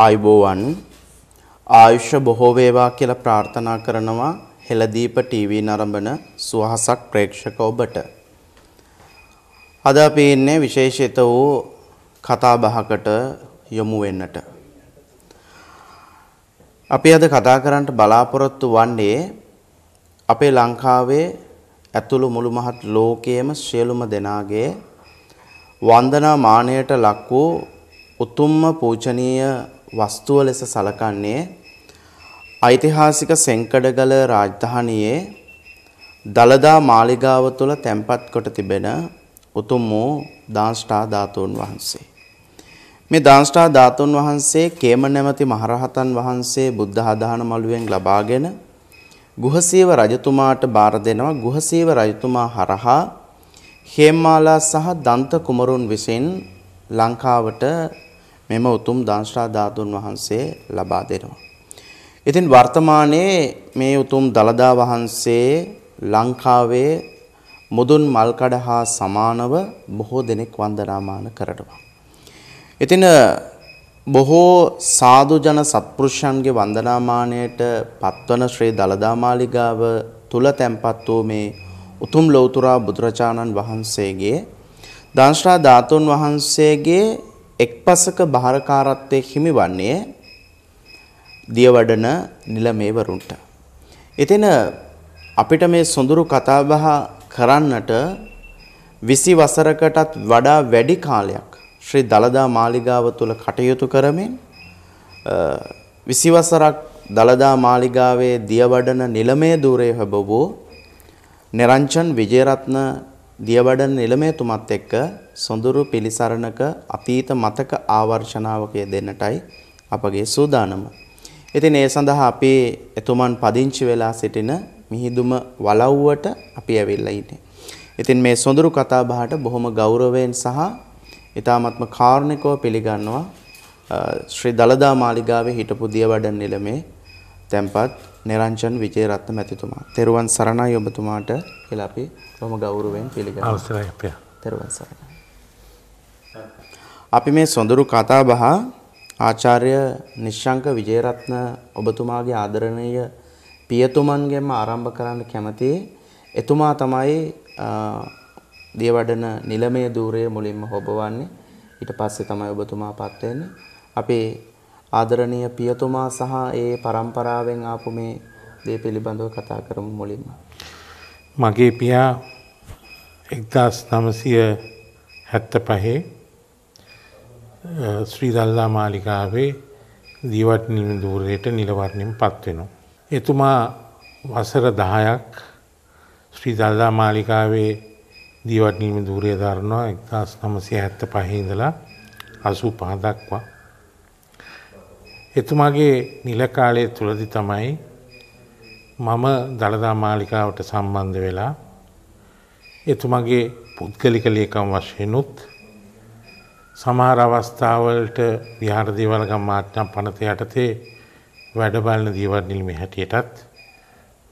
ආයුබෝවන් ආයුෂ බොහෝ වේවා කියලා ප්‍රාර්ථනා කරනවා හෙළදීප ටීවී නරඹන සුවහසක් ප්‍රේක්ෂක ඔබට. අද අපි ඉන්නේ විශේෂිත වූ කතා බහකට යොමු වෙන්නට. අපි අද කතා කරන්න බලාපොරොත්තු වන්නේ අපේ ලංකාවේ ඇතුළු මුළු මහත් ලෝකයේම සියලුම දෙනාගේ වන්දනා මානයට ලක් වූ උතුම්ම පූජනීය වස්තුව ලෙස සලකන්නේ ඓතිහාසික සෙංකඩගල රාජධානියේ දලදා මාලිගාව තුළ තැන්පත් කොට තිබෙන උතුම් වූ දාංෂ්ඨා ධාතුන් වහන්සේ. මේ දාංෂ්ඨා ධාතුන් වහන්සේ කේම නැමැති මහරහතන් වහන්සේ බුද්ධ ආදාන මළුවෙන් ලබාගෙන ගුහසීව රජතුමාට බාර දෙනවා ගුහසීව රජතුමා හරහා හේමාලා සහ දන්ත කුමරුන් විසින් ලංකාවට මෙම උතුම් දංශා ධාතුන් වහන්සේ ලබා දෙනවා. ඉතින් වර්තමානයේ මේ උතුම් දලදා වහන්සේ ලංකාවේ මුදුන් මල්කඩ හා සමානව බොහෝ දෙනෙක් වන්දනාමාන කරනවා. ඉතින් බොහෝ සාදු ජන සත්පුරුෂයන්ගේ වන්දනාමානයට පත්වන ශ්‍රී දලදා මාලිගාව තුල තැන්පත් වූ මේ උතුම් ලෞතර බුදුරජාණන් වහන්සේගේ දාංශා ධාතුන් වහන්සේගේ එක්පසක බහරකාරත්වයේ හිමිවන්නේ දියවඩන නිලමේවරුන්ට. එතන අපිට මේ සොඳුරු කතාබහ කරන්නට 20 වසරකටත් වඩා වැඩි කාලයක් ශ්‍රී දලදා මාලිගාව තුල කටයුතු කරමින් 20 වසරක් දලදා මාලිගාවේ දියවඩන නිලමේ ධූරයේ හැබවූ නිරංජන් විජේරත්න දියවඩන නිලමේතුමත් එක්ක සොඳුරු පිළිසරණක අතීත මතක ආවර්ෂණාවක යෙදෙන්නටයි අපගේ සූදානම. ඉතින් ඒ සඳහා අපි එතුමන් පදිංචි වෙලා සිටින මිහිදුම වලව්වට අපි ඇවිල්ලා ඉන්නේ. ඉතින් මේ සොඳුරු කතා බහට බොහොම ගෞරවයෙන් සහ ඊ타මත්ම කාරුණිකව පිළිගන්නවා ශ්‍රී දලදා මාලිගාවේ හිටපු දියවඩන නිලමේ තැන්පත් නිරංජන් විජේරත්න මැතිතුමා. තෙරුවන් සරණයි ඔබතුමාට කියලා අපි බොහොම ගෞරවයෙන් පිළිගන්නවා. අවසරයි අපේ. තෙරුවන් සරණයි. අපි මේ සොඳුරු කතා බහ ආචාර්ය නිශ්ශංක විජේරත්න ඔබතුමාගේ ආදරණීය පියතුමන්ගෙන්ම ආරම්භ කරන්න කැමතියි. එතුමා තමයි දියවඩන නිලමේ ධූරයේ මුලින්ම හොබවන්නේ. ඊට පස්සේ තමයි ඔබතුමා පත් වෙන්නේ. අපේ ආදරණීය පියතුමා සහ ඒ પરම්පරාවෙන් ආපු මේ දේ පිළිබඳව කතා කරමු මුලින්ම. මගේ පියා 1975 ශ්‍රී දල්ලා මාලිකාවේ දීවට්නිම ධූරයට නිලවරණයෙන් පත් වෙනවා. එතුමා වසර 10ක් ශ්‍රී දල්ලා මාලිකාවේ දීවට්නිම ධූරය දරනවා 1975 ඉඳලා 85 දක්වා. එතුමාගේ නිලකාලය තුළදි තමයි මම දළදා මාලිකාවට සම්බන්ධ වෙලා එතුමගේ පුද්ගලික ලියකම් වශයෙනුත් සමහර අවස්ථාවලට විහාරදීවලගම් මාත්‍යම් පනත යටතේ වැඩබලන දීවර නිල්මි හැටියටත්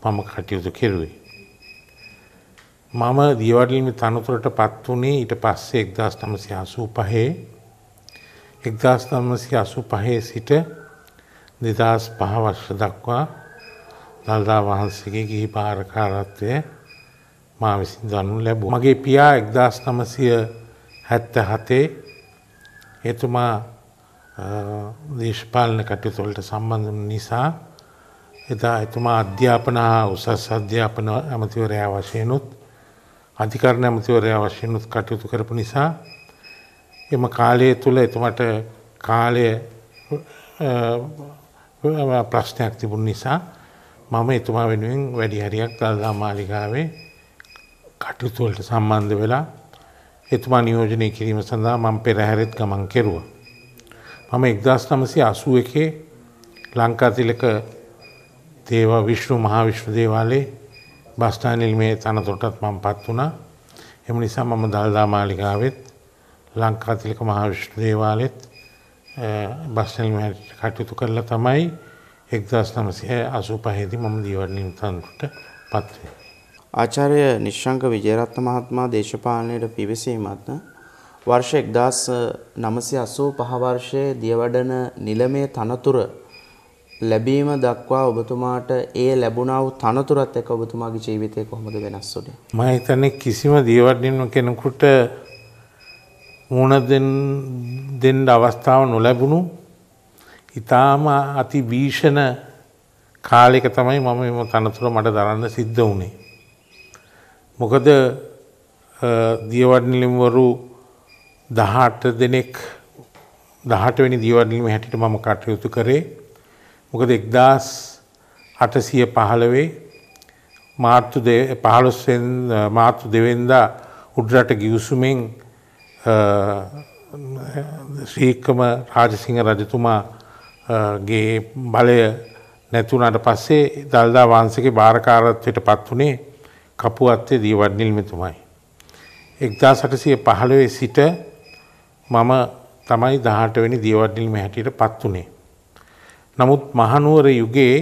මම කටයුතු කෙරුවේ. මම දීවඩලිමි තනතුරට පත් වුණේ ඊට පස්සේ එක්දස් නමසි අසූ පහේ එක්දස් නමසි අසු පහේ සිට දෙදස් පහවර්ෂ දක්වා දල්දා වහන්සේගේ ගිහි පාරකාරත්වය මා විසින් දනු ලැබ. මගේ පියා එක්දස් නමසය හැත්ත හතේ එතුමා දේශපාලන කටයුතුවලට සම්බන්ධ නිසා එදා එතුමා අධ්‍යාපන හා උසස් අධ්‍යාපන ඇමතිවරයා වශයනුත් අධිකරණ ඇමතිවරයා වශයනුත් කටයුතු කරපු නිසා එම කාලය තුළ එතුමට කාලය ප්‍රශ්නයක් තිබුණ නිසා මම එතුමා වෙනුවෙන් වැඩි හරියක් ගල්ලා මාලිගාවේ කටයුතු වලට සම්බන්ධ වෙලා එතුමා නියෝජනය කිරීම සඳහා මම පෙරහැරෙත් ගමන් කෙරුවා. මම 1981 ලංකාතිලක දේව විශ්ණු මහා විශ්ණු දේවාලයේ බස් ස්ටෑන්ඩින් මේ තනතුරටත් මමපත් වුණා. එම නිසා මම දල්දා මාලිගාවෙත් ලංකාතිලක මහා විශ්ණු දේවාලෙත් බස්නල් මහට කටයුතු කරලා තමයි එක්දස් නමසය අසු පහේදි මම දීවරණ නිතන්ට පත්වේ. ආචාරය නිශ්ෂංක විජයරත්ත මහත්මා දේශපාලනයට පිවිසීමත්න වර්ෂ එක්දස් නමසය අසූ පහවර්ෂය දියවඩන නිලමේ තනතුර ලැබීම දක්වා ඔබතුමාට ඒ ලැබුණාව තනතුරත් එක ඔබතුමාගේ ජීවිතය කොහොමද වෙනස් වුනේ. මම හිතන්නේ කිසිම දියවඩින්න කෙනෙකුට මුණ දෙන්න අවස්ථාව නොලැබුණු ඉතාම අති භීෂණ කාලෙක තමයි මම එම තනතුර මට දරන්න සිද්ධ වුණේ. මොකද දියවඩනිලිම්වරු දහට දෙනෙක් දහටවැනි දියවඩලිම හැටිට මම කටයුතු කරේ මොකද එක්දස් අටසිය පහළවේ මාර්තු පහළොස්සෙන් මාර්තු දෙවෙන්දා උඩරට ගිවසුමෙන් ශ්‍රීක්කම රාජසිංහ රජතුමාගේ බලය නැතුනට පස්සේ දල්දා වහන්සගේ භාරකාරත්වයට පත් වනේ කපුුවත්තේ දීවඩනිල්මිතුමයි. එක්දා සටසය පහළවේ සිට මම තමයි දහටවැනි දීවඩනිල්ම හැටියට පත් වනේ. නමුත් මහනුවර යුගයේ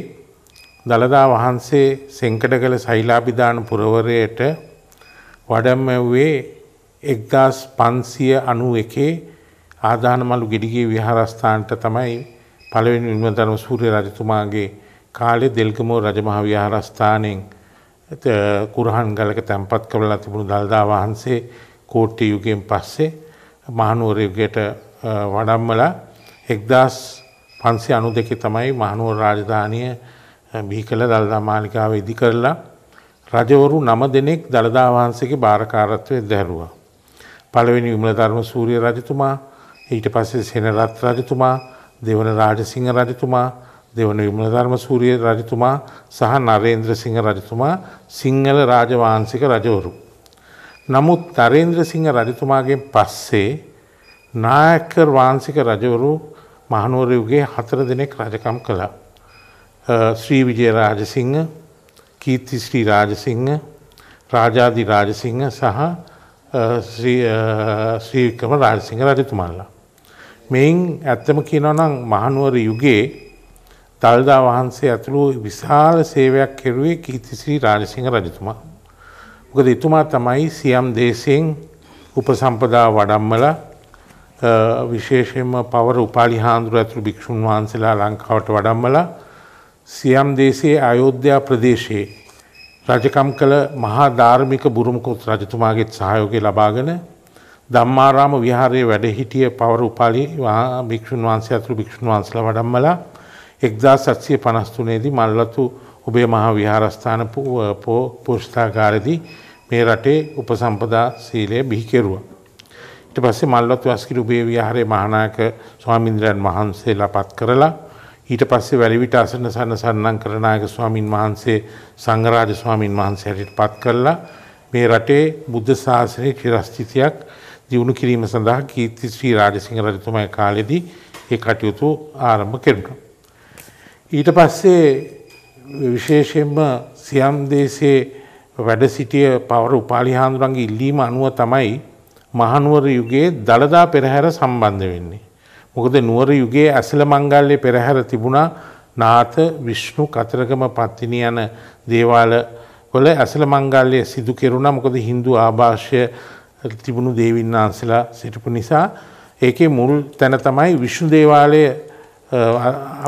දළදා වහන්සේ සංකඩගල සෛලාබිධාන පුරවරයට වඩම් ඇව්වේ එක්දස් පන්සිය අනු එකේ ආධානමලු ගෙඩිගේ විහාරස්ථාන්ට තමයි පළවෙනි විමතනම සූර්ය රජතුමාගේ කාලේ දෙල්ගමෝ රජමහා විහාරස්ථානෙන් කුරහන් ගලක තැන්පත් කරලා තිබුණු දල්දා වහන්සේ කෝට්ටි යුගයෙන් පස්සේ මහනුවර යුගයට වඩම්මලා එක්දස් පන්සේ අනු දෙකේ තමයි මහනුවර රාජධානිය බිහි කළ දළදා මාලිකාව ඉදි කරලා රජවරු නම දෙනෙක් දළදා වහන්සේගේ භාරකාරත්වය දැරුවා. පළවෙනි විමලධර්ම සූරිය රජතුමා ඊට පස්සේ සෙනරත් රජතුමා දෙවන රාජසිංහ රජතුමා දෙවන විමලධර්ම සූරිය රජතුමා සහ නරේන්ද්‍ර සිංහ රජතුමා සිංහල රාජවාන්සික රජවරු. නමුත් තරේන්ද්‍ර සිංහ රජතුමාගෙන් පස්සේ නායකර් වාන්සික රජවරු මහනුවරයුගේ හතර දෙනෙක් රජකම් කළා. ශ්‍රී විජය රාජසිංහ කීර්ති ශ්‍රී රාජසිංහ රාජාදි රාජසිංහ සහ සීකම රාජසිංහ රජතුමාල්ලා. මෙයින් ඇත්තම කියනවනම් මහනුවර යුගයේ දල්දා වහන්සේ ඇතුළු විශාල සේවයක් කෙරුවේ කීතිසිරි රාජසිංහ රජතුමා. මොකද එතුමා තමයි සියම් දේශයෙන් උපසම්පදා වඩම්මල විශේෂයෙන්ම පවර උපාලි හාමුදුරුව ඇතුළු භික්ෂුන් වහන්සේලා ලංකාවට වඩම්මල සියම් දේශයේ අයෝධ්‍යා ප්‍රදේශයේ රජකම් කළ මහා ධාර්මික බුරුමකුත් රජතුමාගේත් සහයෝගය ලබාගෙන ධම්මාරාම විහාරයේ වැඩ හිටිය පවර උපාලි භික්ෂුන් වහන්සේ අතුරු භික්ෂුන් වහන්සලා වඩම්මලා එක්දා සත්සය පනස්තුනේදී මල්ලතු ඔබේ මහා විහාරස්ථාන පෝ පුෘෂ්ඨාකාරදී මේ රටේ උපසම්පදා සීලය බිහිකෙරුව. ඉට පස්සේ මල්ලතු අස්කිර උබේ විහාරේ මහනායක ස්වාමින්ද්‍රයන් වහන්සේලා පත් කරලා ඊට පස්සේ වැලිවිට අසන සනසන්නම් කරනායක ස්වාමින් වහන්සේ සංඝරාජ ස්වාමින් වහන්සේ හැටියට පත් කළා. මේ රටේ බුද්ධ ශාසනයේ චිරස්ථිතියක් දියුණු කිරීම සඳහා කීර්ති ශ්‍රී රාජසිංහ රජතුමා කාලෙදී ඒ කටයුතු ආරම්භ කෙරුණා. ඊට පස්සේ විශේෂයෙන්ම සියම් දේශයේ වැඩ සිටිය පවර උපාලි හාමුදුරන්ගේ ඉල්ලීම අනුව තමයි මහනුවර යුගයේ දළදා පෙරහැර සම්බන්ධ වෙන්නේ. මොකද නුවර යුගයේ ඇසල මංගල්ලේ පෙරහැර තිබුණා නාත විශ්ණු කතරගම පත්තිනි යන දේවාල වල ඇසල මංගල්ලය සිදු කෙරුණා මොකද Hindu ආభాෂය තිබුණු දේවීන් වහන්සේලා සිටපු නිසා ඒකේ මුල් තැන තමයි විශ්ණු දේවාලය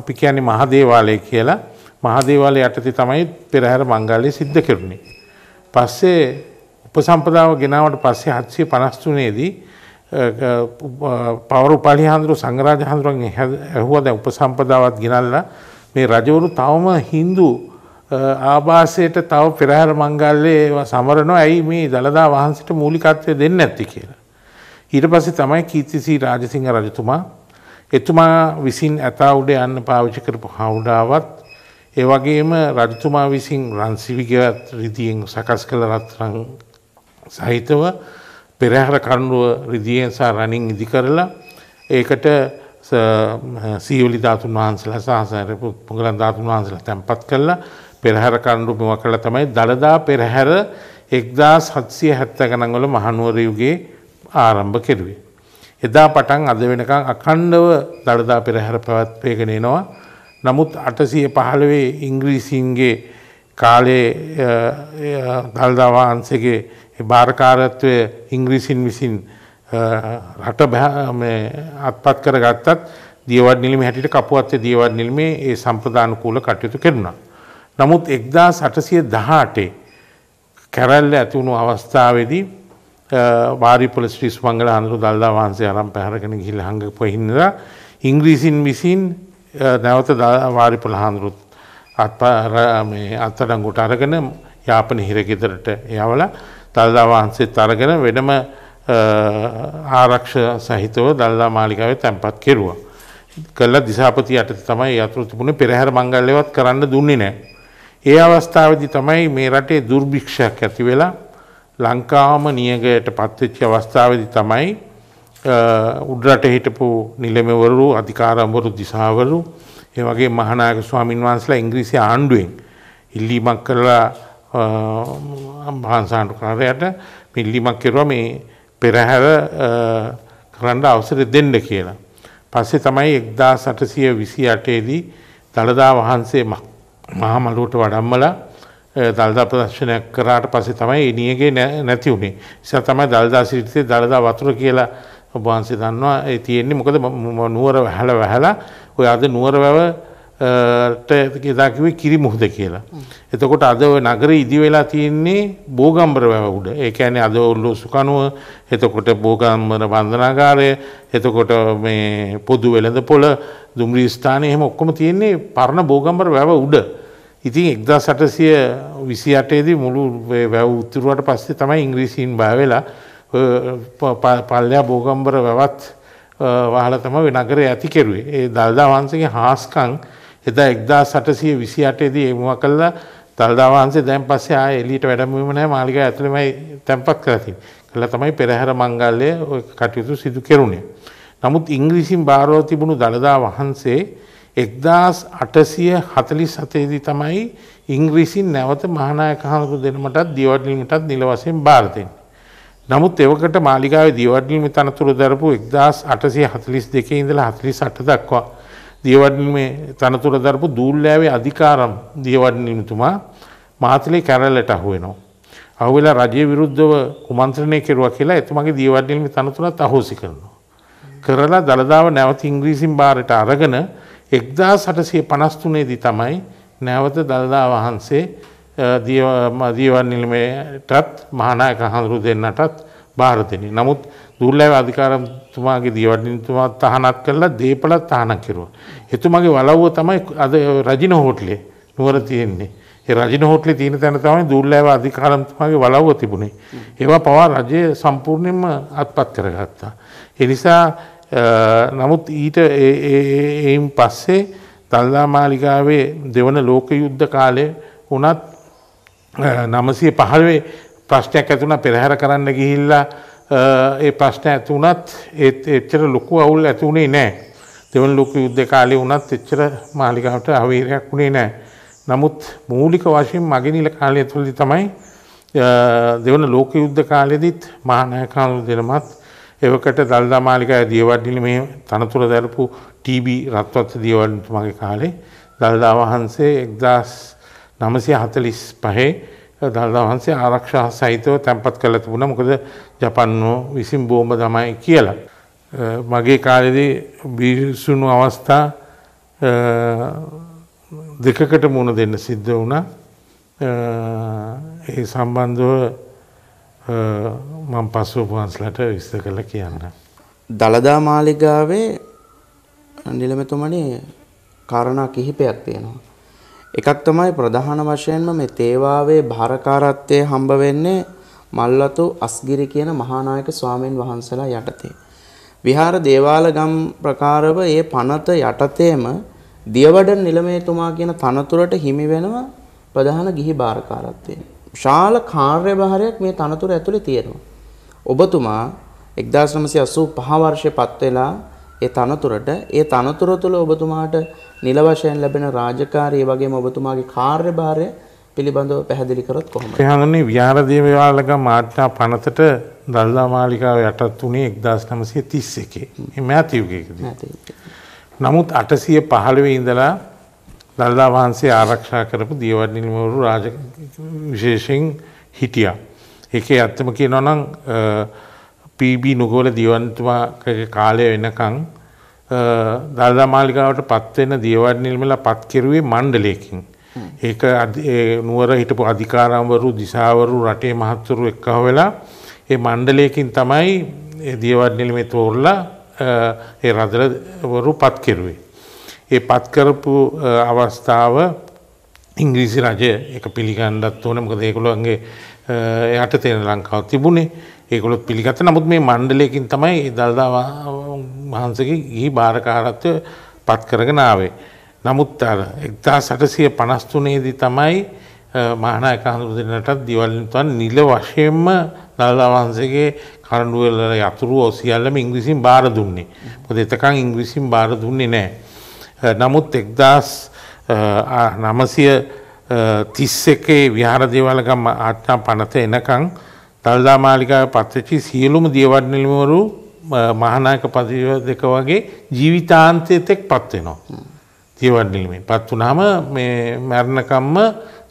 අපි කියන්නේ මහ දේවාලය කියලා මහ දේවාලය යටතේ තමයි පෙරහැර මංගල්‍යය සිද්ධ කෙරුණේ. පස්සේ උපසම්පදාව ගෙනාවට පස්සේ 753 දී පවරු පලි හාමුදුරු සංගරාජ හාමුදුරුවන් ඇහුව දැ උපසම්පදාවත් ගෙනල්ලා මේ රජවරු තවම හින්දු ආභාසයට තව පෙරහර මංගල්ලේ සමරනො ඇයි මේ දළදා වහන්සට මූලිකත්වය දෙන්න ඇත්ති කියලා. ඊට පස්සේ තමයි කීතිසී රාජසිංහ රජතුමා එතුමා විසින් ඇතා උඩ යන්න පාවිච්චි කරපු හවුඩාවත් ඒ වගේම රජතුමා විසින් රන්සිවිගත් රිදියෙන් සකස් කළ රත්රං සහිතව පෙරහැර කරනුව රිදියෙන් සහ රණින් ඉදි කරලා ඒකට සීවලි ධාතුන් වහන්සේලා සහ පුංගලන් ධාතුන් වහන්සේලා තැන්පත් කරලා පෙරහැර කරඬුම කළා තමයි දළදා පෙරහැර 1770 ගණන්වල මහනුවර යුගයේ ආරම්භ කෙරුවේ. එදා පටන් අද වෙනකන් අඛණ්ඩව දළදා පෙරහැර පැවැත්වගෙන එනවා. නමුත් 815 ඉංග්‍රීසීන්ගේ කාලේ දළදා වහන්සේගේ භාරකාරත්වය ඉංග්‍රීසින් විසින් රට අත්පත් කර ගත්තත් දියවඩ නිලිම හැටිට කපුවත්ය දියවඩ නිල්මේ ඒ සම්ප්‍රධානකූල කටයුතු කෙරුණා. නමුත් එක්දා සටසිය දහටේ කැරල්ල ඇතිවුණු අවස්ථාවේදී වාරිපල ශ්‍රීස් මංගල අඳු දල්දා වහන්සේ අරම් පැහරගෙන ගිහිල් හඟ පොහින්ද ඉංග්‍රීසින් විසින් නැවත වාරිපල හාන්දුරුත් අත්පර අත්තඩංගුට අරගෙන යාපන හිරගෙදරට යවල දල්දා වහන්සේත් අරගෙන වෙනම ආරක්ෂ සහිතව දල්දා මාලිකාවේ තැන්පත් කෙරුවා. කළා දිසාපති යටතේ තමයි යතුරු තිබුණේ පෙරහැර මංගල්‍යවත් කරන්න දුන්නේ නැහැ. ඒ අවස්ථාවේදී තමයි මේ රටේ දුර්භික්ෂයක් ඇති වෙලා ලංකාවම නියගයට පත්වෙච්ච අවස්ථාවේදී තමයි උඩ රටේ හිටපු නිලමේවරු අධිකාරම්වරු දිසාවරු ඒ වගේ මහානායක ස්වාමින් වහන්සේලා ඉංග්‍රීසි ආණ්ඩුවෙන් ඉල්ලීමක් කරලා අම්හන්සාන්ට කරරයට පිල්ලිමක් කෙරුව මේ පෙරහැර කරන්න අවසර දෙන්න කියලා. පස්සේ තමයි එක්දා සටසිය විසි අටේදී දළදා වහන්සේ මහමලුවට වඩම්මල දල්දා ප්‍රදර්ශනයක් කරාට පස්සේ තමයි එනියගේ නැති වුණේ නිසා තමයි දල්දා සිරිතේ දළදා වතුර කියලා ඔබහන්සේ දන්නවා ඒ තියෙන්නේ මොකද නුවර වැහල වැහලා ඔය අද නුවර වැව දාකිවේ කිරි මුහුද කියලා. එතකොට අද නගර ඉදිවෙලා තියෙන්නේ බෝගම්බර වැව උඩ. ඒ කියන්නේ අද ඔල්ලෝසු කනුව, එතකොට බෝගම්බර බන්ධනාගාරය, එතකොට මේ පොදු වෙළඳ පොළ, දුම්රිය ස්ථානය එහෙම ඔක්කොම තියෙන්නේ පරණ බෝගම්බර වැව උඩ. ඉතින් 1828 දී මුළු වැව උතුරුවට පස්සේ තමයි ඉංග්‍රීසීන් බය වෙලා පල්ලෙහා බෝගම්බර වැවත් වහලා තමයි නගරය ඇති කෙරුවේ. ඒ දල්දා වංශගේ හාස්කම් එදා එක්දා සටසය විසි අටේදී ඒමුව කල්ලා තල්දාවහන්සේ දැන් පස්සේ ආ එලීට වැඩමීම නෑ මාලික ඇතුළමයි තැන්පක් කරතින් කළ තමයි පෙරහැර මංගල්ලය කටයුතු සිදු කෙරුණේ. නමුත් ඉංග්‍රීසින් භාරෝ තිබුණු දළදා වහන්සේ එක්දාස් අටසිය හතලි සතේදී තමයි ඉංග්‍රීසින් නැවත මහනායකහඳු දෙනමටත් දියවඩලිමටත් නිලවසයෙන් භාරතයෙන්. නමුත් එවකට මාලිගාව දියවඩලිමි තනතුර දරපු එක්දස් අටසිය හතලිස් දෙකේ ඉඳලා හතලි සට දක්වා දියවඩනේ තනතුර දරපු දූල්ලෑවේ අධිකාරම් දියවඩනිමතුමා මාතලේ කැරල්ලට අහුවෙනවා. අහුවෙලා රජය විරුද්ධව කුමන්ත්‍රණය කෙරුවා කියලා එතුමගේ දියවඩනිල්ම තනතුරත් අහෝසි කරනවා. කරලා දළදාව නැවත ඉංග්‍රීසින් බාරට අරගෙන එක්දා සටසය පනස්තුනේදී තමයි නැවත දළදා වහන්සේ දියවඩනිල්මටත් මහනායක හඳුරු දෙන්නටත් භාරතන. නමුත් දුර්ලෑ අධිකාරතුමාගේ දියවඩිනතුමාත් තහනත් කරලා දේපලත් තහනක් කිරුව. එතුමගේ වලව්ව තමයි අද රජින හෝටලේ නුවර තියෙන්නේ. රජන හෝටලි තියෙන තැන තමයි දුර්ලෑව අධිකාරතුමාගේ වලව්ව තිබුණේ. ඒවා පවා රජය සම්පූර්ණයෙන්ම අත්පත් කරගත්තා. එනිසා නමුත් ඊට එයින් පස්සේ තල්ලා මාලිගාවේ දෙවන ලෝක යුද්ධ කාලය වනත් නමසය පහළවේ ප්‍රශ්නයක් ඇතුණ පෙරහැර කරන්න ගිහිල්ලා ඒ ප්‍රශ්න ඇතුනත් ඒත් එච්චර ලොකු අවුල් ඇතුුණේ නෑ දෙවන් ලොකු යුද්ධ කාලය වනත් එච්චර මාලිකාවට අවේරයක් වුණේ නෑ. නමුත් මූලික වශයෙන් මගේ නිල කාලය තුළදි තමයි දෙවන ලෝක යුද්ධ කාලෙදිත් මහනෑකාලු දෙනමත් එවකට දල්දා මාලිකය දියවඩ්ඩිල මේ තනතුර දැරපු TB රත්වත්ත දියවඩතු මගේ කාලේ දල්දා වහන්සේ එක්දස් නමසය හතලිස් පහේ දළදා වහන්සේ ආරක්ෂා සහිතව තැන්පත් කරලා තිබුණා. මොකද ජපන්නෝ විසින් බෝම්බ තමයි කියලා. මගේ කාලෙදී බිසුණු අවස්ථා දෙකකට මුණ දෙන්න සිද්ධ වුණා. ඒ සම්බන්ධව මම පස්ව පුවන්ස්ලට විස්තර කරලා කියන්න. දළදා මාලිගාවේ නිලමතුමනි කාරණා කිහිපයක් තියෙනවා. එකක් තමයි ප්‍රධාන වශයෙන්ම මේ තේවාවේ භාරකාරත්වයේ හම්බ වෙන්නේ මල්වතු අස්ගිරි කියන මහානායක ස්වාමීන් වහන්සලා යටතේ. විහාර දේවාලගම් ප්‍රකාරව ඒ පනත යටතේම දියවඩ නිලමේතුමා කියන තනතුරට හිමි වෙනවා ප්‍රධාන ගිහි භාරකාරත්වය. විශාල කාර්යභාරයක් මේ තනතුර ඇතුලේ තියෙනවා. ඔබතුමා 1985 වර්ෂයේ පත් වෙලා ඒ තනතුරට ඒ තනතුර තුළ ඔබතුමාට නිල වශයෙන් ලැබෙන රාජකාරී වගේම ඔබතුමාගේ කාර්යභාරය පිළිබඳව පැහැදිලි කරොත් කොහොමද? එහානේ විහාරදී වේවාලක මාත්‍යා 50ට දල්ලා මාලිකාව යටත් උනේ 1931. මේ මෑතියුගයකදී. නමුත් 815 ඉඳලා දල්ලා වහන්සේ ආරක්ෂා කරපු දියවඩ නිලමවරු රාජ විශේෂයෙන් හිටියා. ඒකේ අත්තම කියනවා නම් පීබී නුගෝල දියවන්තුමා කාලය වෙනකං දර්දා මාලිකාවට පත්වෙන දියවඩ නිල්මල පත්කිරුවේ මණ්ඩලයකින්. ඒක නුවර හිටපු අධිකාරම්වරු දිසාවරු රටේ මහත්තුරු එක්කහ වෙලා ඒ මණ්ඩලයකින් තමයි දියවඩ නිල්මේ තෝරලා ඒ රදලවරු පත්කිරුවේ. ඒ පත්කරපු අවස්ථාව ඉංග්‍රීසි රජය එක පිළිගණ්ඩත් ඕන මොකද ඒකුළන්ගේ යට තෙන ලංකාව තිබුණේ ඒකොළොත් පිළිගත නමුත් මේ මණ්ඩලයකින් තමයි දල්දා වහන්සගේ ගිහි භාරකාරත්වය පත් කරගෙන ආවේ. නමුත් අර එක්දා සටසිය පනස්තුනේදී තමයි මහනායක හඳුරු දෙන්නටත් දිවල්තුන් නිල වශයෙන්ම දල්දා වහන්සේගේ කරඩුවල යතුරු ඔසිියල්ලම ඉංග්‍රිසින් බාර දුන්නේ. පොද එතකං ඉංග්‍රිසින් බාර දුන්නේ නෑ. නමුත් එක්දස් නමසිය තිස්ස එකේ විහාර දේවාලගම් ආත්තා පනත එනකං දළදා මාලිකාව පත්වෙච්චි සියලුම දියවඩ නිලිමවරු මහනායක පතිව දෙක වගේ ජීවිතාන්තය තෙක් පත්වෙනවා. දියවඩ නිලිමේ පත් වනාම මැරණකම්ම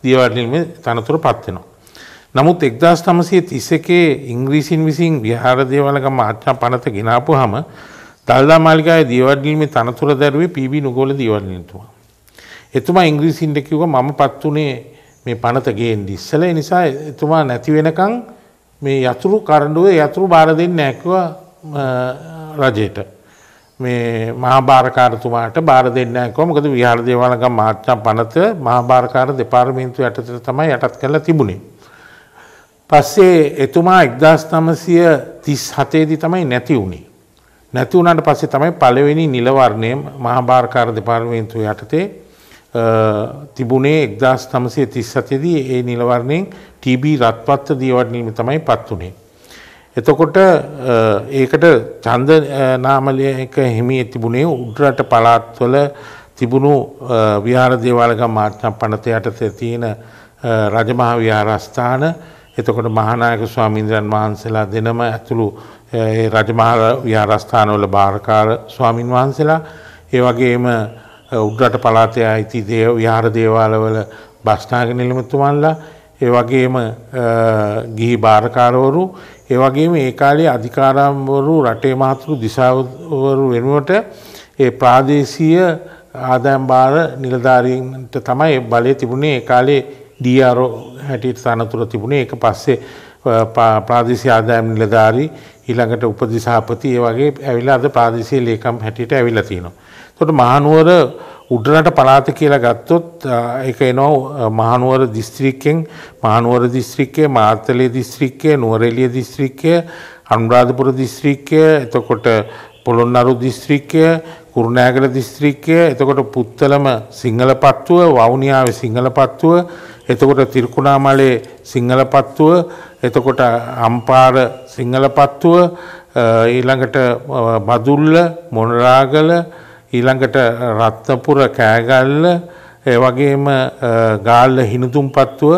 දියවඩ නිලිමේ තනතුර පත්වෙනවා. නමුත් එක්දස් තමසේ තිස්සකේ ඉංග්‍රීසින් විසින් විහාරදේවලක මාච්චා පනත ගෙනාපු හම දල්දා මාලිකාය දියවඩනිීම තනතුර දැරුවේ පිබි නුගොල දියවඩනිතුවා. එතුමා ඉංග්‍රීසින්ට කිව්ව මම පත් වනේ මේ පනත ගේන් ඉස්සල නිසා එතුමා නැති වෙනකං මේ යතුරු කරඩුව යතුරු බාර දෙන්න නැක්ව රජයට. මේ මහාභාරකාරතුමාට බාර දෙන්න ඇකෝ මොකද විහාර දේවාලගම් මහත්්‍යා පනත මහාභාරකාර දෙපාර්මීන්තු යටතට තමයි යටත් කරලා තිබුණේ. පස්සේ එතුමා එක්දස් තමසිය තිස් හතේදි තමයි නැති වුණේ. නැති වුණට පස්සේ තමයි පළවෙනි නිලවරණය මහාභාරකාර දෙපාර්මීන්තු යටතේ තිබුණේ එක්දස් තමසය තිස් සතියදී ඒ නිලවරණයෙන් TB රත්පත්ත දියවඩනීම තමයි පත් වුණේ. එතකොට ඒකට චන්ද නාමලයක හිමි තිබුණේ උඩරට පලාත්වල තිබුණු විහාර දේවාලග මාර්චන පනත යටතේ තියෙන රජමහා විහාරස්ථාන එතකොට මහානායක ස්වාමීන්ද්‍රයන් වහන්සේලා දෙනම ඇතුළු ඒ රජමහා විහාරස්ථානවල භාරකාර ස්වාමින් වහන්සේලා ඒ වගේම උඩරට පළාතේ අයිති දේව විහාර දේවාලවල බස්නායක නිලමතුමන්ලා ඒ වගේම ගිහි බාරකාරවරු ඒ වගේම ඒ කාලේ අධිකාරම්වරු රටේ මහතුරු දිසාවරු වෙනුවට ඒ ප්‍රාදේශීය ආදායම් බාර නිලධාරීන්ට තමයි බලය තිබුණේ ඒ කාලේ ඩීආරෝ හැටියට තනතුර තිබුණේ ඒක පස්සේ ප්‍රාදේශීය ආදායම් නිලධාරී ඊළඟට උපදිසාපති ඒ වගේ ඇවිල්ලා අද ප්‍රාදේශීය ලේකම් හැටියට ඇවිල්ලා තියෙනවා කොට මහනුවර උඩරට පලාත කියලා ගත්තොත් එක එනවා මහනුවර දිස්ත්‍රික්කෙන් මහනුවර දිස්ත්‍රික්කය මාතලේ දිස්ත්‍රික්කය නුවරෙලිය දිස්ත්‍රික්කය අනුරාධපුර දිස්ත්‍රික්කය එතකොට පොළොන්නරු දිස්ත්‍රික්කය කුරුණෑගල දිස්ත්‍රික්කය එතකොට පුත්තලම සිංහල පත්තුව වවුනියාවේ සිංහල පත්තුව එතකොට තිරකුණාමලේ සිංහල පත්තුව එතකොට අම්පාර සිංහල පත්තුව ඊළඟට බදුල්ල මොනරාගල ඊළඟට රත්නපුර කෑගල්ල ඒ වගේම ගාල්ල හිනතුම්පත්තුව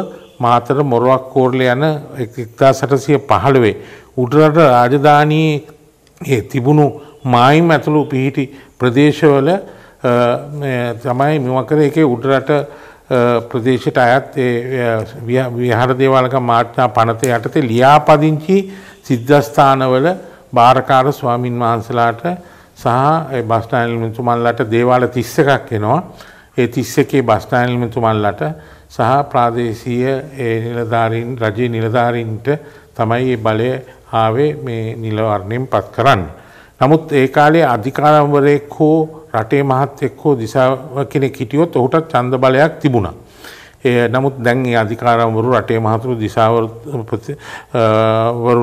මාතර මොරවක් කෝරල යන 1815 උඩරට රාජධානී තිබුණු මායිම් ඇතුළු පිහිටි ප්‍රදේශවල තමයි මෙවකර එකේ උඩරට ප්‍රදේශයට අයත් විහාර දේවාලක මාත්‍යා පනත යටතේ ලියාපදිංචි සිද්ධස්ථානවල භාරකාර ස්වාමින් වහන්සලාට සහ බස්ටානිල්මිතුමල්ලට දේවාල තිස්ස එකක් එනවා ඒ තිස්ස එකේ බස්ටානිල්මිතුමල්ලට සහ ප්‍රාදේශීය ඒ නිලධාරීන් රජයේ නිලධාරීන්ට තමයි ඒ බලය ආවේ මේ නිලවරණයෙන් පත් කරන්න. නමුත් ඒ කාලේ අධිකාරම්වරයෙක් හෝ රටේ මහත් එක් හෝ දිසාව කෙනෙක් හිටියොත් ඔහුට ඡන්ද බලයක් තිබුණා. නමුත් දැන් ඒ අධිකාරවරු රටේ මහතුරු දිසාවරු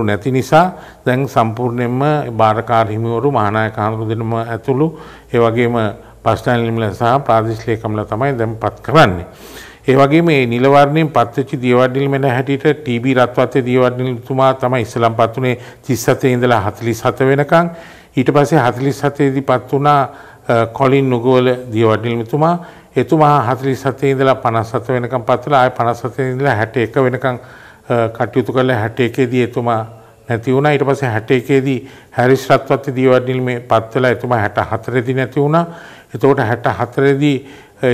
නැති නිසා දැන් සම්පූර්ණයෙන්ම භාරකාර හිමිවරු මහානායක හඳුරු දෙනම ඇතුළු ඒ වගේම පස්ටානිලිමල සහ ප්‍රාදේශීයකම්ල තමයි දැන් පත් කරන්නේ. ඒ වගේ මේ නිලවරණයෙන් පත්වෙච්ච දියවඩිල් මෙන හැටියට ටීබී රත්වත්තේ දියවඩිල්තුමා තමයි ඉස්ලාම් පත් වුනේ 37 ඉඳලා 47 වෙනකන් ඊට පස්සේ 47 දී පත් වුණා කොලින් නුගවල දියවඩිල්තුමා එතුමා 47 ඉඳලා 57 වෙනකම් පත් වෙලා ආය 57 ඉඳලා 61 වෙනකම් කටයුතු කළා 61 දී එතුමා නැති වුණා ඊට පස්සේ 61 දී හැරිස් රත්වත්ති දීවඩිල් මේ පත් වෙලා එතුමා 64 දී නැති වුණා එතකොට 64 දී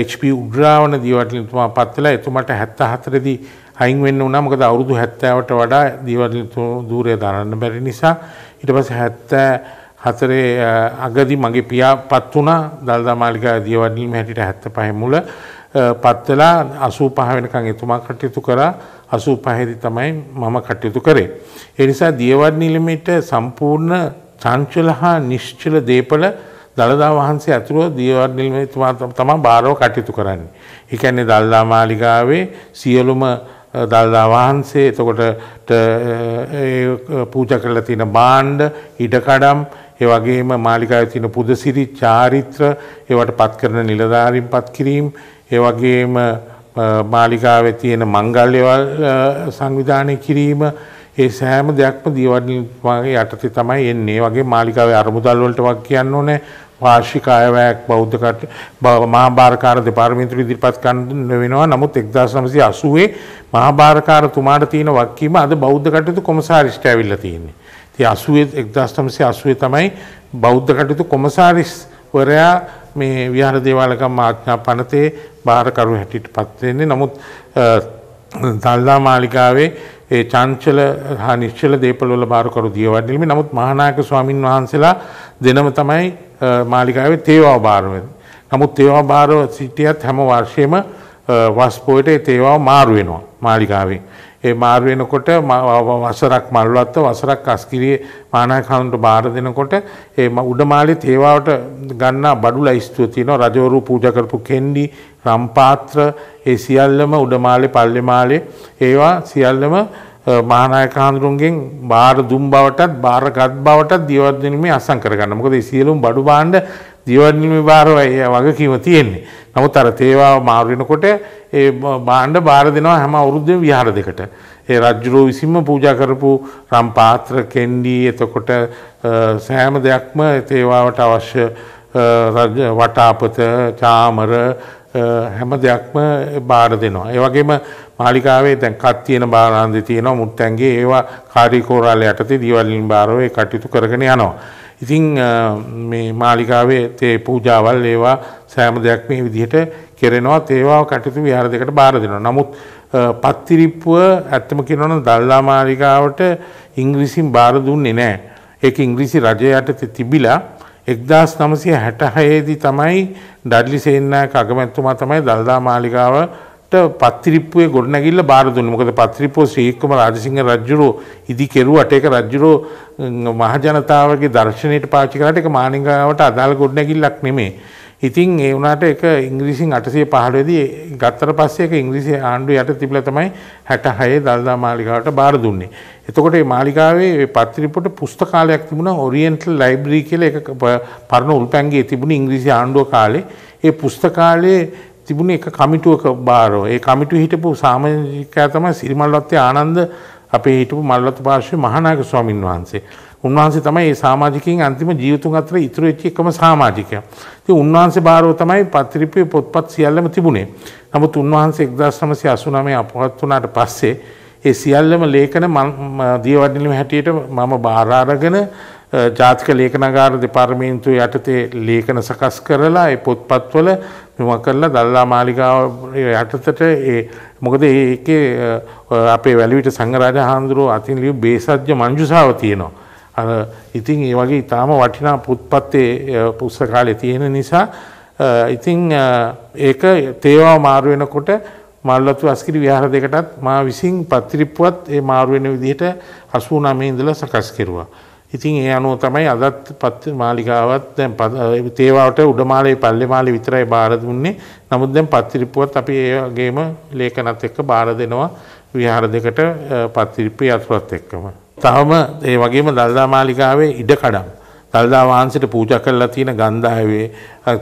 HP උග්‍රාවන දීවඩිල් එතුමා පත් වෙලා එතුමාට 74 දී අයින් වෙන්න වුණා මොකද අවුරුදු 70ට වඩා දීවඩිල් දූරය දරන්න බැරි නිසා ඊට පස්සේ 70 හතරේ අගදි මගේ පියා පත් වුණා දල්දා මාලිගා දියවඩීම හැටියට 75 මුල පත් වෙලා 85 වෙනකන් එතුමා කටයුතු කරා 85 දී තමයි මම කටයුතු කරේ. ඒ නිසා දියවඩ නිලමේට සම්පූර්ණ චංචල හා නිශ්චල දීපල දළදා වහන්සේ ඇතුළු දියවඩ නිලමේතුමා තමයි බාරව කටයුතු කරන්නේ. ඒ කියන්නේ දල්දා මාලිගාවේ සියලුම දල්දා වහන්සේ එතකොට පූජා කරලා තියෙන භාණ්ඩ ඉඩකඩම් ඒ වගේම මාලිකාවේ තියෙන පුදසිරි චාරිත්‍ර ඒවට පත් කරන නිලධාරීන් පත් කිරීම ඒ වගේම මාලිකාවේ තියෙන මංගල්‍යවල් සංවිධානය කිරීම ඒ සෑම දෙයක්ම දීවඩින්ගේ යටතේ තමයි එන්නේ. වගේ මාලිකාවේ අරමුදල් වලට වක් කියන්න ඕනේ. වාර්ෂික අයවැයක් බෞද්ධ කට මහා භාරකාර දෙපාර්තමේන්තුව ඉදිරිපත් කරන්න වෙනවා. නමුත් 1980 මහා භාරකාරතුමාට තියෙන වක්කීම අද බෞද්ධ කටයුතු කොමසාරිස්ට ඇවිල්ලා තියෙන්නේ. ති අසුවේ එක්දස්ටමසේ අසුවේ තමයි බෞද්ධ කටයුතු කොමසාරිස් වරයා මේ විහාර දේවාලකම් ආඥා පනතේ භාරකරු හැටියට පත්වෙන්නේ නමුත් දල්ලා මාලිකාවේ ඒ චංචල හා නිශ්චල දේපල වල භාරකරු දියවඩිල්මේ නමුත් මහානායක ස්වාමින් වහන්සේලා දෙනම තමයි මාලිකාවේ තේවා භාරව. නමුත් තේවා භාරව සිටියත් හැම වර්ෂයේම වස් පොයට ඒ තේවා මාරු වෙනවා මාලිකාවේ. ඒ මාරු වෙනකොට වසරක් මල්වත්ත වසරක් අස්කිරියේ මානායකහඳුන්ට බාර දෙනකොට ඒ උඩ මාලේ තේවාවට ගන්නා බඩු ලයිස්තුව තියෙනවා රජවරු පූජා කරපු කෙන්ඩි රම්පාත්‍ර ඒ සියල්ලම උඩ මාලේ පල්ලේ මාලේ ඒවා සියල්ලම මානායකහඳුරුන්ගෙන් බාර දුම් බවටත් බාරගත් බවටත් දියවර්ධනීමේ අසං කරගන්න. මොකද මේ සියලුම බඩු භාණ්ඩ දියවනිම භාරව වගකීම තියෙන්නේ. නමුත් අර තේවා මාරුවෙනකොට ඒ බාණ්ඩ බාර දෙනවා හැම අවුරුද්දෙම විහාර දෙකට. ඒ රජුරෝ විසින්ම පූජා කරපු රම් පාත්‍ර කෙන්ඩි එතකොට සෑම දෙයක්ම තේවාවට අවශ්‍ය වටාපත චාමර හැම දෙයක්ම බාර දෙනවා. ඒ වගේම මාලිකාවේ දැන් කත් තියෙන බාරාන්දි තියෙනවා මුත්තැන්ගේ ඒවා කාර්යකෝරාල යටතේ දිවල්ලින් බාරව ඒ කටයුතු කරගෙන යනවා. ඉතින් මේ මාලිකාවේ තේ පූජාවල් ඒවා සෑම දෙයක් මේ විදිහට කෙරෙනවා ඒවා කටයුතු විහාර දෙකට බාර දෙනවා. නමුත් පත්තිරිප්පුව ඇත්තම කියනවා නම් දල්ලා මාලිකාවට ඉංග්‍රීසියෙන් බාර දුන්නේ නැහැ. ඒක ඉංග්‍රීසි රජය යටතේ තිබිලා 1966 දී තමයි ඩඩ්ලි සේනායක අගමැතිතුමා තමයි දල්දා මාලිකාව පත්තිරිප්පුේ ගොඩනැගිල්ල බාර දුන්න මොකද පත්තිරිප්පෝ ශ්‍රීකුම රාජසිංහ රජුරෝ ඉදි කෙරුවට ඒක රජුරෝ මහජනතාවගේ දර්ශනයට පාවිච්චි කරාට ඒක මානිගාවට අදාළ ගොඩනැගිල්ලක් නෙමෙයි. ඉතින් ඒ වුණාට ඒක ඉංග්‍රීසියෙන් 815 දී ගත්තට පස්සේ ඒක ඉංග්‍රීසි ආණ්ඩුව යට තිබිලා තමයි 66 දල්දා මාලිගාවට බාර දුන්නේ. එතකොට මේ මාලිගාවේ මේ පත්‍රිපොට පුස්තකාලයක් තිබුණා Oriental Library කියලා ඒක පරණ උල්පැංගියේ තිබුණ ඉංග්‍රීසි ආණ්ඩුව කාලේ. ඒ පුස්තකාලේ තිබුණ එක කමිටුවක බාරෝ ඒ කමිටු හිටපු සාමාජිකයා තමයි සිරිමල්වත්තේ ආනන්ද අපේ හිටපු මල්වත්ත පාර්ශ්වයේ මහානායක ස්වාමින් වහන්සේ. උන්වහන්සේ තමයි මේ සමාජිකයන් අන්තිම ජීවිතුන් අතර ඉතුරු වෙච්ච එකම සමාජිකයා. ඉතින් උන්වහන්සේ බාරව තමයි පත්‍රිපේ පොත්පත් සියල්ලම තිබුණේ. නමුත් උන්වහන්සේ 1989 අපවත් වුණාට පස්සේ ඒ සියල්ලම ලේඛන දියවඩනලම හැටියට මම බාර අරගෙන ජාතික ලේඛනාගාර දෙපාර්තමේන්තුව යටතේ ලේඛන සකස් කරලා ඒ පොත්පත්වල මෙම කරලා දල්ලා මාලිගාව යටතට ඒ මොකද ඒකේ අපේ වැලිවිට සංගරාජ හාමුදුරුවෝ අතින් ලියු බේසජ්‍ය මංජුසාව තියෙනවා. අර ඉතින් ඒ වගේ ඊටාම වටිනා පුත්පත්තේ පුස්තකාලේ තියෙන නිසා ඉතින් ඒක තේවා මාරු වෙනකොට මල්වතු අස්කිරි විහාර දෙකටත් මා විසින් පත්‍රිප්පුවත් ඒ මාරු වෙන විදිහට 89 ඉඳලා සකස් කෙරුවා. ඉතින් ඒ අනුව තමයි අදත් පත් මාලිකාවත් දැන් තේවාවට උඩමාලේ පල්ලෙමාලේ විතරයි බාර දුන්නේ. නමුත් දැන් පත්තිරිප්පුවත් අපි ඒ වගේම ලේඛනත් එක්ක බාර දෙනවා විහාර දෙකට පත්තිරිප්පුවේ අතුරත් එක්කම. තවම ඒ වගේම දල්දා මාලිකාවේ ඉඩකඩම් දල්දා වහන්සේට පූජා කරලා තියෙන ගන්ධාවේ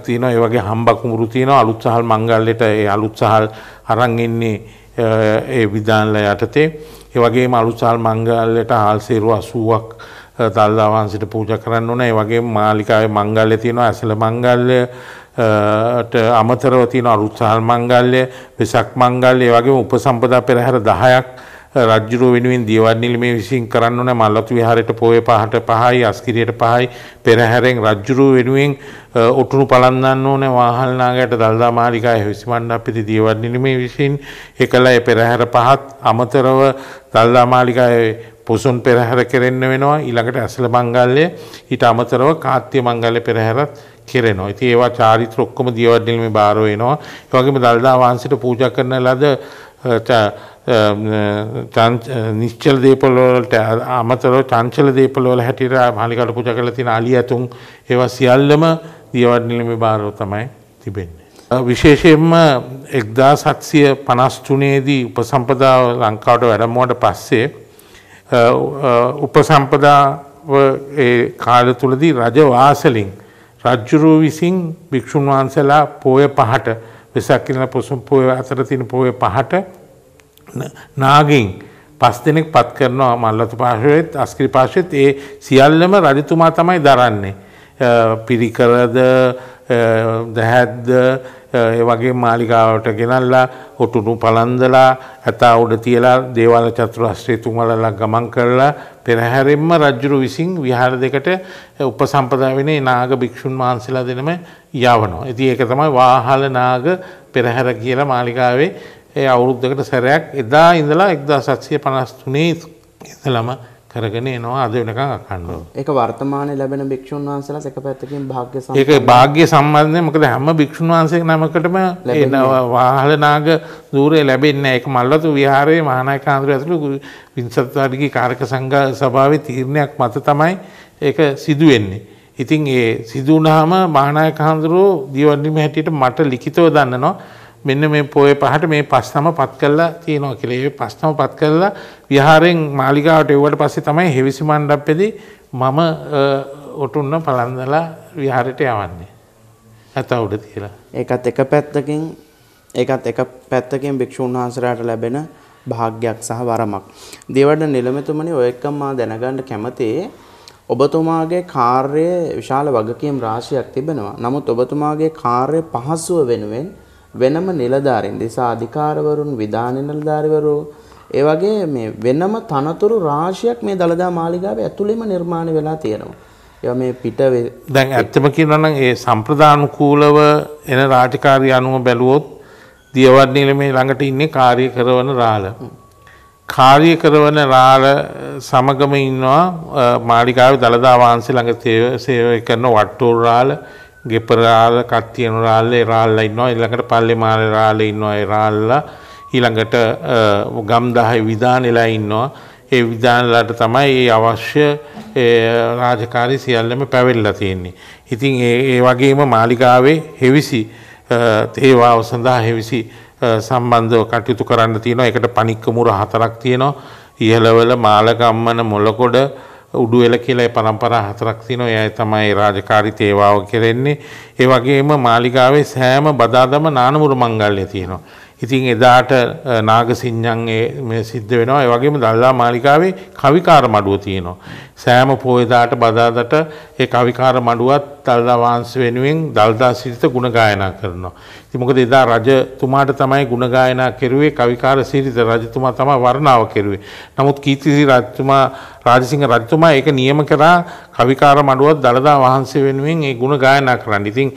තියෙනවා ඒ වගේ හම්බ කුඹුරු තියෙනවා අලුත් සහල් මංගල්‍යයට ඒ අලුත් සහල් අරන් එන්නේ ඒ විධානල යටතේ ඒ වගේම අලුත් සහල් මංගල්‍යයට හාල් සේරුව 80ක් තල්දා වහන්සේට පූජා කරන්න ඕන. ඒ වගේම මාලිකාවේ මංගල්‍ය තියෙනවා. ඇසල මංගල්‍යට අමතරව තියෙන අරුත්සහල් මංගල්‍ය, වෙසක් මංගල්‍ය, ඒ වගේම උපසම්පදා පෙරහැර 10ක් රජ්ජුරුව වෙනුවෙන් දියවඩනිල මේ විසින් කරන්න ඕන. මල්ලතු විහාරයට පොය පහට පහයි, අස්කිරියට පහයි පෙරහැරෙන් රජ්ජුරුව වෙනුවෙන් ඔටුනු පලන්දන්න ඕන වාහල් නාගයට දල්දා මාලිකාවේ හිසි මණ්ඩපති දියවඩනිල මේ විසින් එකලා පෙරහැර පහත් අමතරව දල්දා මාලිකාවේ පොසොන් පෙරහැර කෙරෙන්න වෙනවා ඊළඟට ඇසල මංගල්‍ය ඊට අමතරව කාත්‍ය මංගල්‍ය පෙරහැරත් කෙරෙනවා. ඉතින් ඒවා චාරිත්‍ර ඔක්කොම දියවඩනෙලම බාර වෙනවා. ඒ වගේම දල්දා වහන්සේට පූජා කරන ලද නිශ්චල දේපල වලට අමතරව චංචල දේපල වල හැටියට මාලිකාවට පූජා කරලා තියෙන අලියතුන් ඒවා සියල්ලම දියවඩනෙලම බාරව තමයි තිබෙන්නේ. විශේෂයෙන්ම 1753 දී උපසම්පදා ලංකාවට වැඩමවට පස්සේ උපසම්පදාව ඒ කාල තුලදී රජ වාසලින් රජුරු විසින් භික්ෂුන් වහන්සේලා පෝය පහට වෙසක් කියලා පොසොන් පෝය අතර තියෙන පෝය පහට නාගින් පස් දෙනෙක් පත් කරනවා මල්ලතු පාර්ශවෙත් අස්කිරි පාර්ශවෙත් ඒ සියල්ලම රජතුමා තමයි දරන්නේ. පිරිකරද දැහැද්ද වගේ මාලිකාවට ගෙනල්ලා ඔටුනු පලන්දලා ඇතා උඩ තියලා දේවාල චතුරස්ත්‍රය තුමලලා ගමන් කරලා පෙරහැරෙන්ම රජ්ජුරු විසින් විහාර දෙකට උපසම්පදා වෙන නාග භික්‍ෂූන් වහන්සේලා දෙනම යවනවා. ඇති ඒක තමයි වාහල නාග පෙරහැර කියලා මාලිකාවේ ඒ අවුරුද්ධකට සැරයක් එදා ඉඳලා එක්දා සත්සය පනස්තුනේ ඉඳලම කරගෙන එනවා අද වෙනකම් අඛණ්ඩව. ඒක වර්තමානයේ ලැබෙන භික්ෂුන් වහන්සේලා එක පැත්තකින් භාග්‍ය සම්බන්ධ. ඒක භාග්‍ය සම්බන්ධනේ මොකද හැම භික්ෂුන් වහන්සේක නමකටම එන වාහලනාග ධූරය ලැබෙන්නේ නැහැ. ඒක මල්වතු විහාරයේ මහානායක ආන්දර ඇතුළු විංශත් වර්ගී කාර්ක සංඝ සභාවේ තීරණයක් මත තමයි ඒක සිදු වෙන්නේ. ඉතින් ඒ සිදු වුණාම මහානායක ආන්දරෝ දීවන්දිම හැටියට මට ලිඛිතව දන්නනවා මෙන්න මේ පොය පහට මේ පස්නම පත් කරලා තියෙනවා කියලා. ඒ පස්නම පත් කරලා විහාරයෙන් මාලිගාවට එවුවට පස්සේ තමයි හෙවිසි මණ්ඩපෙදී මම ඔටුන්න පලන්දලා විහාරයට යවන්නේ. ඇත උඩ තියලා. ඒකත් එක පැත්තකින් ඒකත් එක පැත්තකින් භික්ෂුන් වහන්සේලාට ලැබෙන භාග්‍යයක් සහ වරමක්. දේවඩ නිලමෙතුමනි ඔය එක්කම මා දැනගන්න කැමතියි ඔබතුමාගේ කාර්යයේ විශාල වගකීම් රාශියක් තිබෙනවා. නමුත් ඔබතුමාගේ කාර්ය පහසුව වෙනුවෙන් වෙනම නිලධාරීන් දිසාධිකාරවරුන් විධාන නිලධාරීවරු ඒ වගේ මේ වෙනම තනතුරු රාශියක් මේ දළදා මාලිගාවේ ඇතුළෙම නිර්මාණය වෙලා තියෙනවා. ඒවා මේ පිට දැන් ඇත්තම කියනවා නම් ඒ සම්ප්‍රදානුකූලව එන රාජකාරී අනුව බැලුවොත් දියවඩ් නිලමේ ළඟට ඉන්නේ කාර්ය කරන රාළ. කාර්ය කරන රාළ සමගම ඉන්නවා මාලිගාවේ දළදා වහන්සේ ළඟ සේවය කරන වට්ටෝල් රාළ ගෙපර රාල කට්තියන රාල්ල රාල්ල ඉන්නවා ඊළඟට පල්ලේ මාල රාල්ල ඉන්නවා ඒ රාල්ලා ඊළඟට ගම් 10 විධානෙලා ඉන්නවා ඒ විධානලට තමයි මේ අවශ්‍ය රාජකාරී සියල්ලම පැවෙල්ලා තියෙන්නේ. ඉතින් ඒ ඒ වගේම මාලිගාවේ හෙවිසි තේවාව සඳහා හෙවිසි සම්බන්ධව කටයුතු කරන්න තියෙනවා. ඒකට පණික්ක මුර හතරක් තියෙනවා. ඉහළවල මාලකම්මන මොලකොඩ උඩු එල කියලා පරම්පරා හතරක් තියෙනවා. එයයි තමයි රාජකාරී තේවාව කෙරෙන්නේ. ඒ වගේම මාලිගාවේ සෑම බදාදම නානමුරු මංගල්‍ය තියෙනවා. ඉතින් එදාට නාගසිංහන් මේ සිද්ධ වෙනවා. ඒ වගේම දල්ලා මාලිගාවේ කවිකාර මඩුව තියෙනවා. සෑම පොයදාට බදාදට ඒ කවිකාර මඩුවත් දල්දා වහන්ස වෙනුවෙන් දල්දා සිරිත ගුණගායනා කරනවා. ඉතින් මොකද එදා රජතුමාට තමයි ගුණගායනා කෙරුවේ කවිකාර සිරිත රජතුමා තමයි වර්ණාව කෙරුවේ. නමුත් කීර්තිසිරි රජතුමා රාජසිංහ රජතුමා ඒක නියම කරා කවිකාර මඩුවත් දල්දා වහන්ස වෙනුවෙන් ඒ ගුණගායනා කරන්න. ඉතින්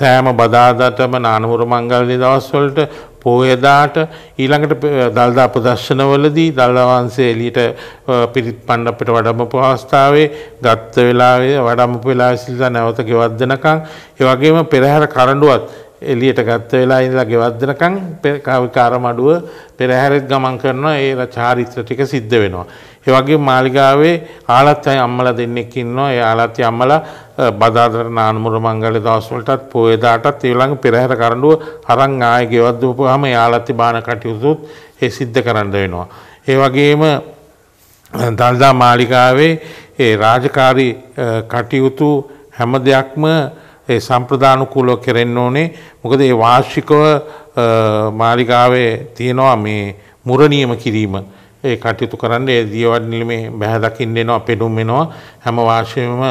සෑම බදාදටම නානමුර මංගල්‍ය දවස්වලට පෝයදාට ඊළඟට දල්දා ප්‍රදර්ශනවලදී දල්දවන්සේ එලියට පිරිත් පණ්ඩපට වඩමපු අවස්ථාවේ ගත්ත වෙලාවේ වඩමපු වෙලාවේ සිල්ලා නැවත ගෙවත් දෙනකන් ඒ වගේම පෙරහැර කරඬුවත් එලියට ගත්ත වෙලා ඉඳලා ගෙවත් දෙනකන් කාර මඩුව පෙරහැරෙත් ගමන් කරන ඒ චාරිත්‍ර ටික සිද්ධ වෙනවා. ඒ වගේ මාලිගාවේ ආලත්යයි අම්මලා දෙන්නෙක් ඉන්නවා. ඒ ආලත්ය අම්මලා බදාදර නානමුර මංගල දවස්වලටත් පොයදාටත් ඒ ළඟ පෙරහැර කරඬුව අරන් ආයෙ ගෙවත් දීපුවාම ඒ ආලත්ය බාන කටයුතුත් ඒ සිද්ධ කරන්න වෙනවා. ඒ වගේම දල්දා මාලිගාවේ ඒ රාජකාරී කටයුතු හැම දෙයක්ම ඒ සම්ප්‍රදානුකූලෝ කෙරෙන්න ඕනේ මොකද ඒ වාර්ෂිකව මාලිගාවේ තියෙනවා මේ මුරණියම කිරීම ඒ කටයුතු කරන්න ඒ දියවඩ නිලමේ බැහැ දකින්න එනවා පෙනුම් වෙනවා හැම වාර්ෂිකම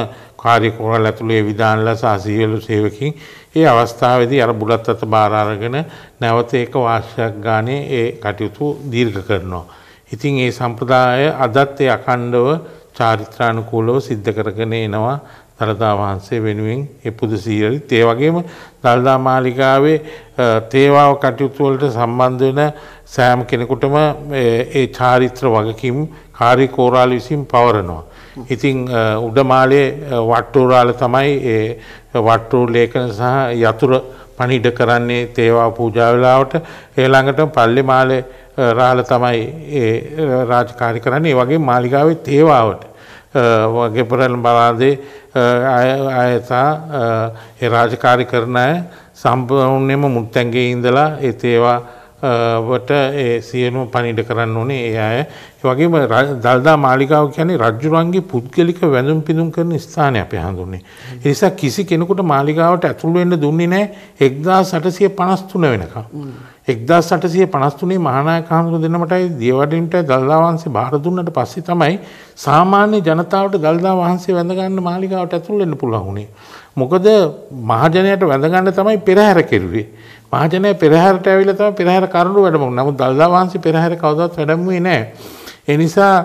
කාර්යකෝරල් ඇතුළේ විධානලා සහ සියලු සේවකින් ඒ අවස්ථාවේදී අර බුලත් අත බාර අරගෙන නැවත ඒක වාර්ෂයක් ගානේ ඒ කටයුතු දීර්ඝ කරනවා. ඉතින් ඒ සම්ප්‍රදාය අදත් ඒ අඛණ්ඩව චාරිත්‍රානුකූලව සිද්ධ කරගෙන එනවා දළදා වහන්සේ වෙනුවෙන් ඒ පුද සීරලිත් ඒ වගේම දළදා මාලිකාවේ තේවාව කටයුතු වලට සම්බන්ධ වෙන සෑම කෙනෙකුටම ඒ චාරිත්‍ර වගකීම් කාර්ය කෝරාල විසින් පවරනවා. ඉතින් උඩමාලේ වට්ටෝරාල තමයි ඒ වට්ටෝ ලේඛන සහ යතුරු පණිඩ කරන්නේ තේවා පූජා වෙලාවට ඒ ළඟට පල්ලි මාලේ රාළ තමයි ඒ රාජකාරි කරන්නේ. ඒ වගේ මාලිගාවේ තේවාවට වගේ පුරල් බලාදේ අය සා ඒ රාජකාරි කරන අය සම්පූර්ණයෙන්ම මුත්තැන්ගේ ඉඳලා ඒ තේවා වට ඒ සියලුම පණිඩ කරන්න ඕනේ ඒ අය. ඒ වගේම දල්දා මාලිගාව කියන්නේ රජුරන්ගේ පුද්ගලික වැඳුම් පිඳුම් කරන ස්ථානය අපි හඳුන්නේ. ඒ නිසා කිසි කෙනෙකුට මාලිගාවට ඇතුළු වෙන්න දුන්නේ නැහැ 1853 වෙනකම්. එක්දා සටසය පනස්තුනේ මහනායකහන්දුරු දෙනමටයි දියවඩින්ට දල්දා වහන්සේ භාර දුන්නට පස්සේ තමයි සාමාන්‍ය ජනතාවට දල්දා වහන්සේ වැඳගන්න මාලිකාවට ඇතුල් වෙන්න පුළුවන් වුණේ. මොකද මහජනයට වැඳගන්න තමයි පෙරහැර කෙරුවේ. මහජනය පෙරහැරට ඇවිල්ලා තමයි පෙරහැර කරඬු වැඩමුණේ. නමුත් දල්දා වහන්සේ පෙරහැර කවදාවත් වැඩමුවේ නැහැ. ඒ නිසා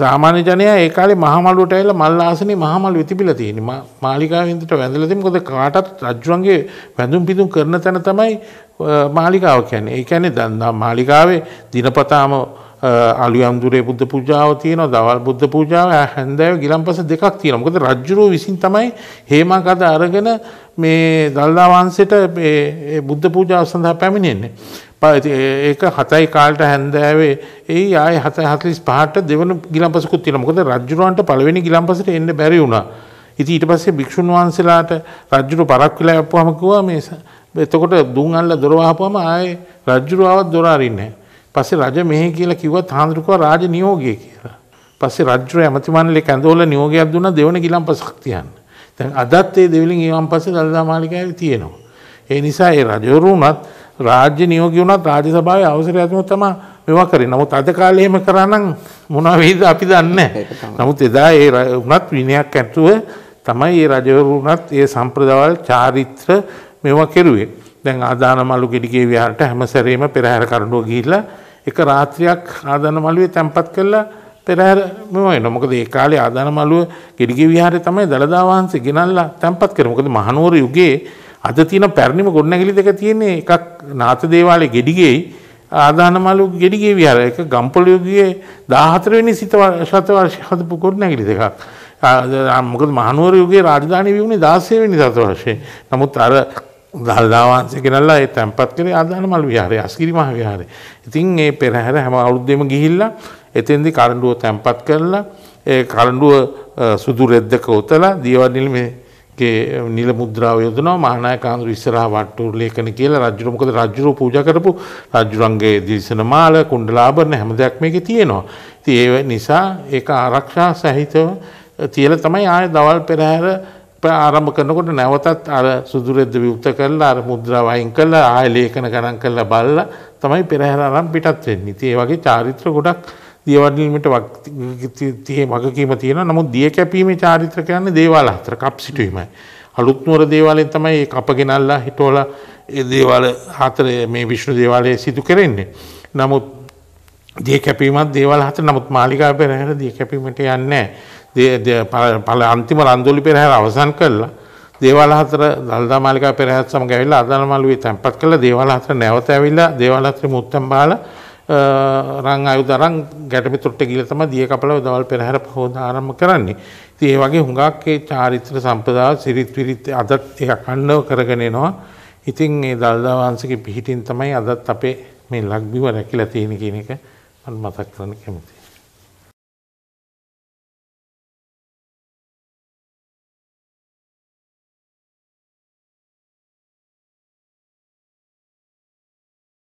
සාමාන්‍ය ජනයා ඒ කාලේ මහමළුවට ඇවිල්ලා මල් ආසනේ මහමළුවේ තිබිලා තියෙන්නේ. මාලිගාවෙන් හිටට වැඳලා තියෙන්නේ. මොකද කාටත් රජුන්ගේ වැඳුම් පිදුම් කරන තැන තමයි මාලිගාව කියන්නේ. ඒ කියන්නේ දන්දා මාලිගාවේ දිනපතාම අලුයම්දුරේ බුද්ධ පූජාව තියෙනවා. දවල් බුද්ධ පූජාව හැන්දෑව ගිලම්පස දෙකක් තියෙනවා. මොකද රජුරෝ විසින් තමයි හේමාකද අරගෙන මේ දල්දා වංශයට මේ බුද්ධ පූජාව සඳහා පැමිණෙන්නේ. ඒක 7යි කාලට හැන්දෑවේ එයි ආයේ 7:45ට දෙවන ගිලම්පසකුත් තියෙනවා. මොකද රජුරවන්ට පළවෙනි ගිලම්පසට එන්න බැරි වුණා. ඉතින් ඊට පස්සේ භික්ෂුන් වහන්සේලාට රජුර පරක් වෙලා යපුවාම කිව්වා මේ එතකොට දුන් අල්ලලා දොර වහපුවාම ආයේ රජුර ආවත් දොර අරින්නේ පස්සේ රජ මෙහි කියලා කිව්වත් හාමුදුරුවෝ රාජ නියෝගය කියලා. පස්සේ රජුර ඇමතිමණ්ඩලේ කැඳවල නියෝගයක් දුන්නා දෙවන ගිලම්පසක් තියන්න. දැන් අදත් ඒ දෙවිලින් ගිලම්පස දල්දා මාලිගාවේ තියෙනවා. ඒ නිසා ඒ රජවරුණත් රාජ්‍ය නියෝගී වුණත් රාජ්‍ය සභාවේ අවසරය ඇතිව තමයි මේවා කරේ. නමුත් අද කාලේ එහෙම කරානම් මොනවා වෙයිද අපි දන්නේ නමුත් එදා ඒ වුණත් විනයක් ඇතුව තමයි ඒ රජවරුණත් ඒ සම්ප්‍රදායවල චාරිත්‍ර මේවා කෙරුවේ. දැන් ආදාන මලු ගෙඩිගේ විහාරට හැම සැරේම පෙරහැර කරඬුව ගිහිල්ලා එක රාත්‍රියක් ආදාන මලුවේ තැම්පත් කළා පෙරහැර මෙම වෙනවා. මොකද ඒ කාලේ ආදාන මලුව ගෙඩිගේ විහාරේ තමයි දලදා වහන්සේ ගෙනල්ලා තැම්පත් කරේ. මොකද මහනුවර යුගයේ අද තියෙන පැරණිම ගොඩනැගිලි දෙක තියෙන්නේ එකක් නාථ දේවාලයේ ගෙඩිගේ ආදානමලු ගෙඩිගේ විහාරය එක ගම්පොළ යුගයේ 14 වෙනි සිත ශතවර්ෂ හදපු ගොඩනැගිලි දෙකක්. මොකද මහනුවර යුගයේ රාජධානී වුණේ 16 වෙනි ශතවර්ෂයේ. නමුත් අර දල්දාවන්සේ ගෙනල්ලා ඒ තැන්පත් කරේ ආදානමලු විහාරය, අස්කිරි මහ විහාරය. ඉතින් ඒ පෙරහැර හැම අවුරුද්දෙම ගිහිල්ලා එතෙන්දී කරඬුව තැන්පත් කරලා ඒ කරඬුව සුදු රෙද්දක උතලා දියවඩිල් මේ නිල මුද්‍රාව යොදනවා මහානායක ආන්දු ඉස්සරහා වට්ටුර ලේඛන කියලා රජුර මොකද රජුර පූජා කරපු රජුරන්ගේ දිවිසන මාල කුණ්ඩලාභරණ හැම දෙයක් මේකේ තියෙනවා. ඉතින් ඒ නිසා ඒක ආරක්ෂා සහිතව තියලා තමයි ආය දවල් පෙරහැර ආරම්භ කරනකොට නැවතත් අර සුදු රෙද්ද විවුර්ත කරලා අර මුද්‍රාව අයින් කරලා ආය ලේඛන ගණන් කරලා බලලා තමයි පෙරහැර ආරම්භ පිටත් වෙන්නේ. ඉතින් ඒ වගේ චාරිත්‍ර ගොඩක් දියවඩලීමට තිය මගකීම තියෙන නමුත් දිය කැපීමේ චාරිත්‍ර කරන්නේ දේවාල අතර කප් සිටුවීමයි. අලුත්නුවර දේවාලයෙන් තමයි කප ගෙනල්ලා හිටෝල දේවාල හතර මේ විශ්ණු දේවාලය සිදු කරෙන්නේ. නමුත් දිය කැපීමත් දේවල් හතර නමුත් මාලිකා පෙරහැර දිය කැපීමට යන්නේ පල අන්තිම රන්දොලි පෙරහැර අවසන් කළා දේවාල හතර දල්දා මාලිකා පෙරහැර සමග ඇවිල්ලා අදාළ මළුවේ තැන්පත් කළා දේවාල හතර නැවත ඇවිල්ලා දේවාල හතර මුත්තම් බාලා රං අයුදරන් ගැටමි තොට්ට ගිල තම දිය කපල දවල් පෙරහැර පහෝද ආරම්භ කරන්නේ. ඉතින් ඒ වගේ හුඟක් ඒ චාරිත්‍ර සම්පදාය සිරිත් විරිත් අදත් ඒක අඛණ්ඩව කරගෙන එනවා. ඉතින් ඒ දල්දා වංශගේ පිහිටින් තමයි අදත් අපේ මේ ලක්බිම රැකිලා තියෙන කියන එක මම මතක් කරන්න කැමතියි.